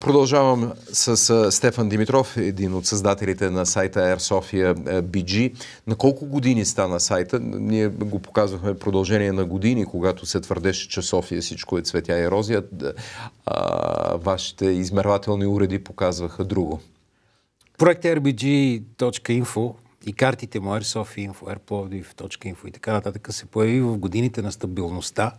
Продължавам с Стефан Димитров, един от създателите на сайта Air Sofia BG. На колко години стана сайта? Ние го показвахме продължение на години, когато се твърдеше, че София всичко е цветя и ерозия. А, вашите измервателни уреди показваха друго. Проект RBG.Info и картите му airsofia.info, Info, и така нататък се появи в годините на стабилността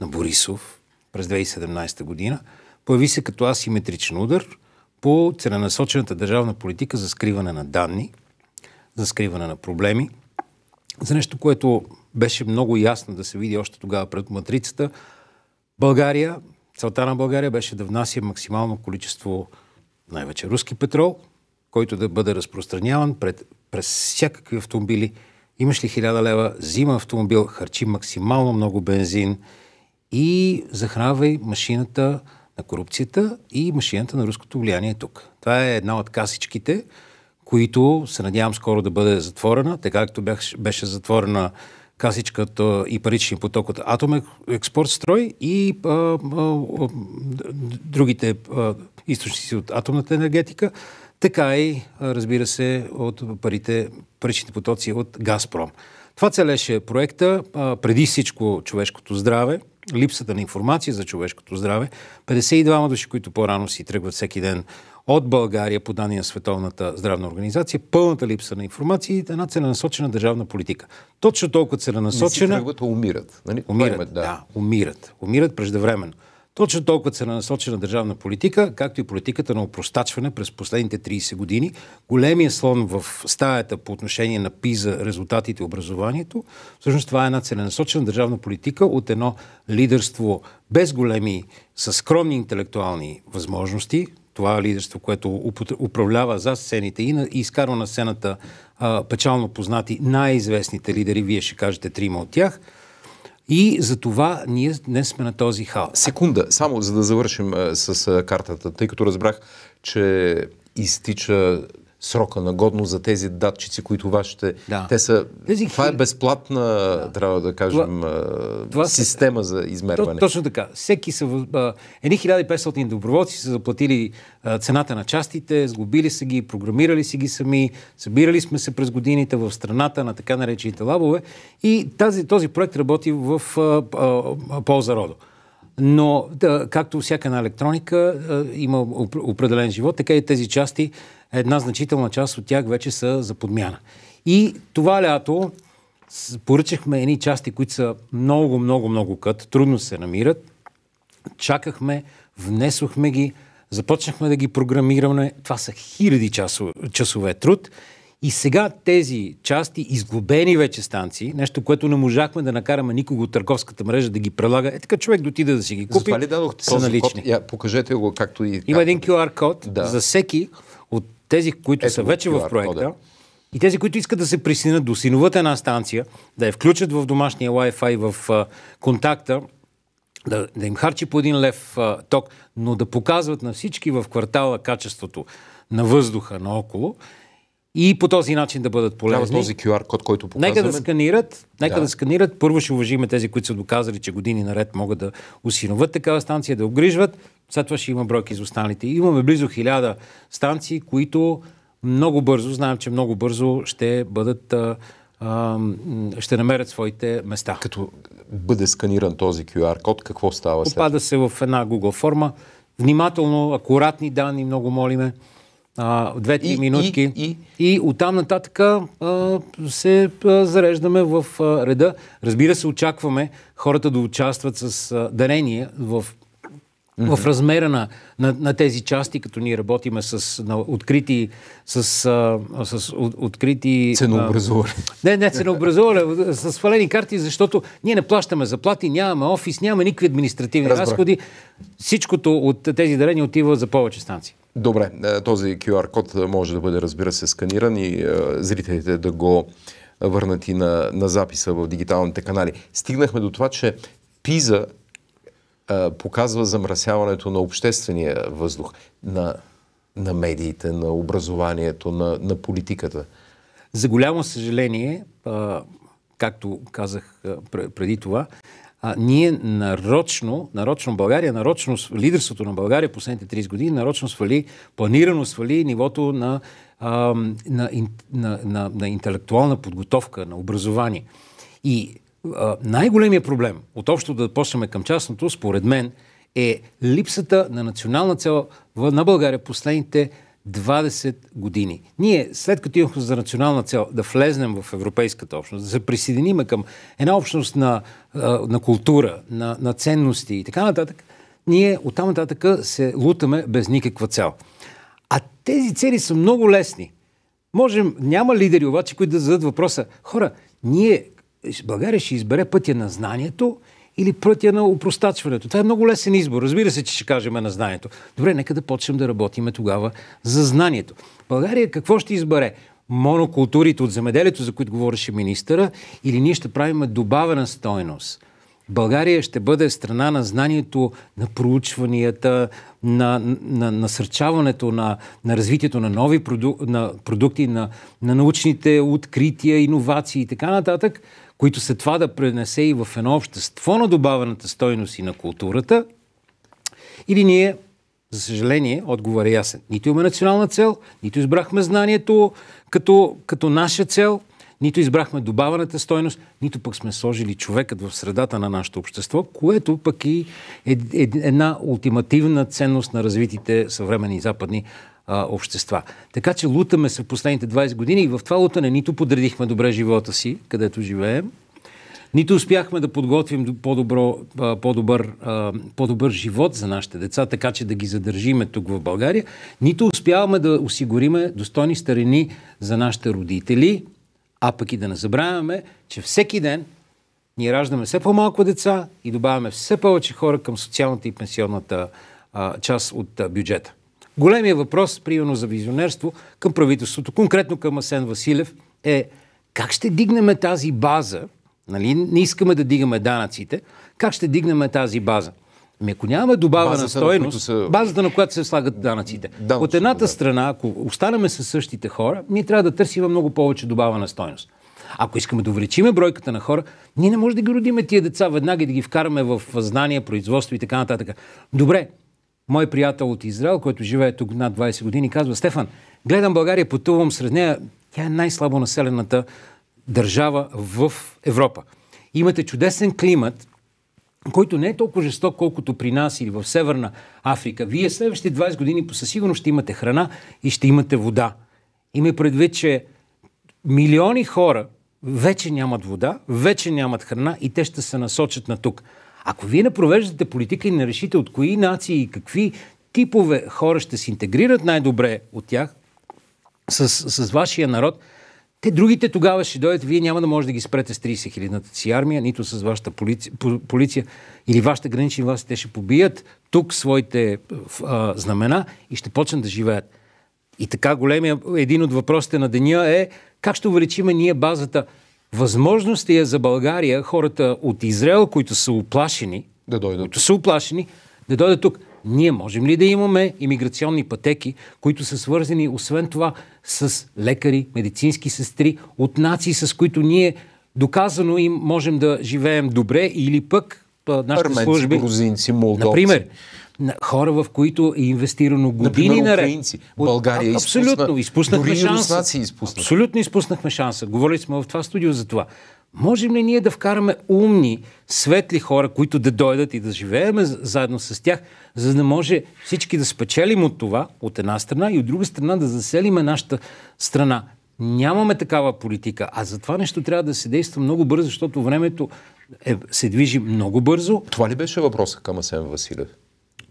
на Борисов през 2017 година. Появи се като асиметричен удар по целенасочената държавна политика за скриване на данни, за скриване на проблеми, за нещо, което беше много ясно да се види още тогава пред матрицата. България, целта на България беше да внася максимално количество най-вече руски петрол, който да бъде разпространяван пред, през всякакви автомобили. Имаш ли 1000 лева, взима автомобил, харчи максимално много бензин и захранвай машината на корупцията и машината на руското влияние тук. Това е една от касичките, които се надявам скоро да бъде затворена, така както беше затворена касичката и паричния поток от Атом експорт строй и а, а, а, другите а, източници от атомната енергетика, така и, разбира се, от парите, паричните потоци от Газпром. Това целеше проекта, а, преди всичко човешкото здраве, липсата на информация за човешкото здраве. 52 души, които по-рано си тръгват всеки ден от България, по данни на Световната здравна организация, пълната липса на информация и една целенасочена държавна политика. Точно толкова целенасочена... Не си тръгват, а умират. Нали? Умират, да. да. Умират. Умират преждевременно. Точно толкова целенасочена държавна политика, както и политиката на опростачване през последните 30 години, големия слон в стаята по отношение на ПИЗа, резултатите и образованието, всъщност това е една целенасочена държавна политика от едно лидерство без големи, със скромни интелектуални възможности, това е лидерство, което управлява за сцените и, на, и изкарва на сцената а, печално познати най-известните лидери, вие ще кажете трима от тях – и за това ние днес сме на този хаос. Секунда, само за да завършим а, е, с а, е, картата, тъй като разбрах, че изтича срока на годност за тези датчици, които вашите... Да. Те са... Тези... Това е безплатна, да. трябва да кажем, това, това система за измерване. Точно така. Всеки са... Едни 1500 доброволци са заплатили цената на частите, сгубили са ги, програмирали си ги сами, събирали сме се през годините в страната на така наречените лабове и тази, този проект работи в полза родо. Но, да, както всяка една електроника има определен живот, така и тези части една значителна част от тях вече са за подмяна. И това лято поръчахме едни части, които са много, много, много кът, трудно се намират. Чакахме, внесохме ги, започнахме да ги програмираме. Това са хиляди часове, часове труд и сега тези части, изглобени вече станции, нещо, което не можахме да накараме никого от търговската мрежа да ги прилага, е така човек дотида да си ги купи, ли дадохте са налични. Код? Я, покажете го както и... Има един QR код да. за всеки от тези, които Ето са вече в проекта. Кода. И тези, които искат да се присъединят до синовата една станция, да я включат в домашния Wi-Fi, в а, контакта, да, да им харчи по един лев а, ток, но да показват на всички в квартала качеството на въздуха наоколо и по този начин да бъдат полезни. Трябва този QR код, който показваме. Нека да сканират, нека да. да сканират. Първо ще уважиме тези, които са доказали, че години наред могат да усиноват такава станция, да обгрижват. След това ще има бройки за останалите. Имаме близо хиляда станции, които много бързо, знаем, че много бързо ще бъдат а, а, ще намерят своите места. Като бъде сканиран този QR код, какво става Попада след? Попада се в една Google форма. Внимателно, акуратни данни, много молиме две-три минутки. И, и... и оттам нататък а, се а, зареждаме в а, реда. Разбира се, очакваме хората да участват с а, дарение в mm-hmm. в размера на, на, на тези части, като ние работиме с на открити, с, а, с от, открити... Ценообразуване. Не, не ценообразуване, с свалени карти, защото ние не плащаме заплати, нямаме офис, нямаме никакви административни Разбрах. разходи. Всичкото от тези дарения отива за повече станции. Добре, е, този QR код може да бъде, разбира се, сканиран и е, зрителите да го върнати на, на записа в дигиталните канали. Стигнахме до това, че Пиза показва замрасяването на обществения въздух, на, на медиите, на образованието, на, на политиката. За голямо съжаление, а, както казах а, преди това, а, ние нарочно, нарочно България, нарочно лидерството на България последните 30 години, нарочно свали, планирано свали нивото на, а, на, на, на, на интелектуална подготовка, на образование. И най-големия проблем от общо да почнем към частното, според мен, е липсата на национална цел на България последните 20 години. Ние, след като имахме за национална цел да влезнем в европейската общност, да се присъединиме към една общност на, на култура, на, на ценности и така нататък, ние оттам нататък се лутаме без никаква цел. А тези цели са много лесни. Можем, няма лидери обаче, които да зададат въпроса, хора, ние България ще избере пътя на знанието или пътя на упростачването. Това е много лесен избор. Разбира се, че ще кажем на знанието. Добре, нека да почнем да работиме тогава за знанието. България какво ще избере? Монокултурите от земеделието, за които говореше министъра, или ние ще правим добавена стойност – България ще бъде страна на знанието, на проучванията, на, на насърчаването на, на развитието на нови продук, на продукти, на, на научните открития, иновации и така нататък, които след това да пренесе и в едно общество на добавената стойност и на културата? Или ние, за съжаление, отговор е ясен. Нито имаме национална цел, нито избрахме знанието като, като наша цел – нито избрахме добавената стойност, нито пък сме сложили човекът в средата на нашето общество, което пък и е, е една ултимативна ценност на развитите съвремени западни а, общества. Така че лутаме се в последните 20 години и в това лутане нито подредихме добре живота си, където живеем, нито успяхме да подготвим по-добро, по-добър, по-добър живот за нашите деца, така че да ги задържиме тук в България, нито успяваме да осигуриме достойни старини за нашите родители, а пък и да не забравяме, че всеки ден ние раждаме все по-малко деца и добавяме все повече хора към социалната и пенсионната а, част от а, бюджета. Големия въпрос, примерно за визионерство, към правителството, конкретно към Асен Василев, е как ще дигнем тази база, нали? не искаме да дигаме данъците, как ще дигнем тази база? Ами ако нямаме добавена базата, стойност, на са... базата на която се слагат данъците. Да, От едната да. страна, ако останаме със същите хора, ние трябва да търсим много повече добавена стойност. Ако искаме да увеличиме бройката на хора, ние не можем да ги родиме тия деца веднага и да ги вкараме в знания, производство и така нататък. Добре, мой приятел от Израел, който живее тук над 20 години, казва, Стефан, гледам България, пътувам сред нея, тя е най-слабо населената държава в Европа. Имате чудесен климат, който не е толкова жесток, колкото при нас или в Северна Африка. Вие следващите 20 години по със сигурност ще имате храна и ще имате вода. Име предвид, че милиони хора вече нямат вода, вече нямат храна и те ще се насочат на тук. Ако вие не провеждате политика и не решите от кои нации и какви типове хора ще се интегрират най-добре от тях с, с вашия народ – те другите тогава ще дойдат, вие няма да можете да ги спрете с 30 хилядната си армия, нито с вашата полиция, полиция или вашата гранични власти. Те ще побият тук своите а, знамена и ще почнат да живеят. И така големия, един от въпросите на деня е как ще увеличиме ние базата. Възможност е за България хората от Израел, които са оплашени, да дойдат. които са оплашени, да дойдат тук. Ние можем ли да имаме иммиграционни пътеки, които са свързани освен това с лекари, медицински сестри, от нации, с които ние доказано им можем да живеем добре или пък нашите служби. грузинци, молдовци. Например, хора, в които е инвестирано години Например, наред. България Абсолютно, изпусна, изпуснахме шанса. изпуснах. Абсолютно изпуснахме шанса. Говорили сме в това студио за това. Можем ли ние да вкараме умни, светли хора, които да дойдат и да живееме заедно с тях, за да може всички да спечелим от това, от една страна, и от друга страна да заселиме нашата страна? Нямаме такава политика, а за това нещо трябва да се действа много бързо, защото времето е, се движи много бързо. Това ли беше въпросът към Асен Василев?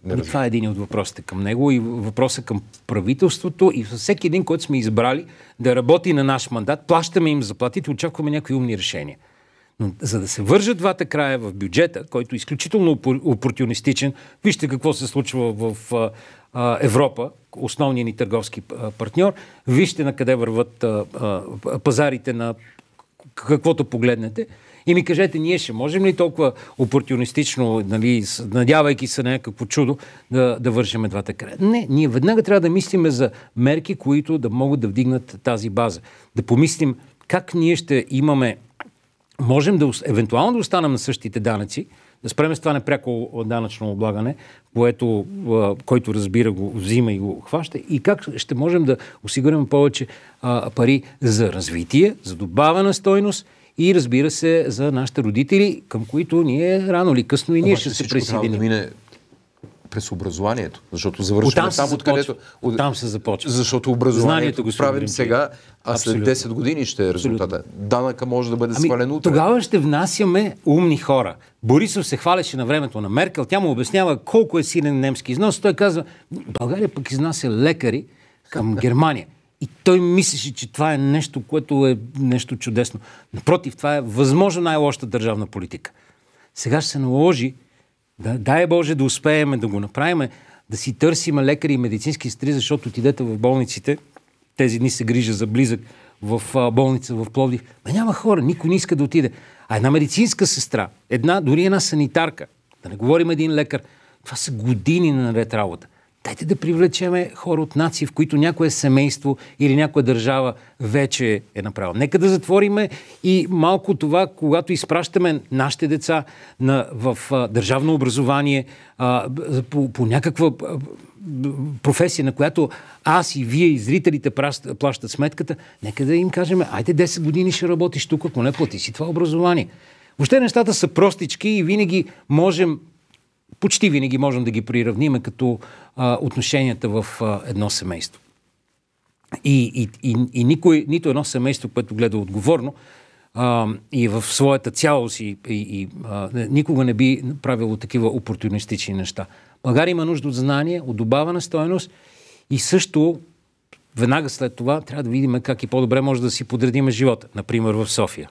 Не ами това е един от въпросите към него и въпроса към правителството и всеки един, който сме избрали да работи на наш мандат, плащаме им заплатите, очакваме някои умни решения. Но за да се вържат двата края в бюджета, който е изключително опортунистичен, вижте какво се случва в а, Европа, основният ни търговски партньор, вижте на къде върват а, а, пазарите на каквото погледнете. И ми кажете, ние ще можем ли толкова опортунистично, нали, надявайки се на някакво чудо, да, да вършим двата края? Не, ние веднага трябва да мислиме за мерки, които да могат да вдигнат тази база. Да помислим как ние ще имаме, можем да, евентуално да останем на същите данъци, да спреме с това непряко данъчно облагане, което, който разбира го, взима и го хваща и как ще можем да осигурим повече а, пари за развитие, за добавена стойност – и разбира се за нашите родители, към които ние рано или късно и ние Обаче ще се присъединим. Да мине през образованието, защото завършваме там, откъдето... От... Там се започва. Защото образованието го правим сега, а Абсолютно. след 10 години ще е резултата. Данъка може да бъде ами, свален утре. Тогава ще внасяме умни хора. Борисов се хвалеше на времето на Меркел, тя му обяснява колко е силен немски износ. Той казва, България пък изнася лекари към Германия. И той мислеше, че това е нещо, което е нещо чудесно. Напротив, това е възможно най лоща държавна политика. Сега ще се наложи, да, дай Боже да успеем да го направим, да си търсиме лекари и медицински сестри, защото отидете в болниците, тези дни се грижа за близък в болница в Пловдив. Ма няма хора, никой не иска да отиде. А една медицинска сестра, една, дори една санитарка, да не говорим един лекар, това са години наред работа дайте да привлечеме хора от нации, в които някое семейство или някоя държава вече е направила. Нека да затвориме и малко това, когато изпращаме нашите деца на, в а, държавно образование а, по, по някаква професия, на която аз и вие и зрителите плащат сметката, нека да им кажем, айде 10 години ще работиш тук, ако не плати си това образование. Въобще нещата са простички и винаги можем почти винаги можем да ги приравниме като а, отношенията в а, едно семейство. И, и, и, и никой, нито едно семейство, което гледа отговорно а, и в своята цялост и, и, и а, никога не би правило такива опортунистични неща. България има нужда от знание, от добавена стоеност и също веднага след това трябва да видим как и по-добре може да си подредиме живота. Например, в София.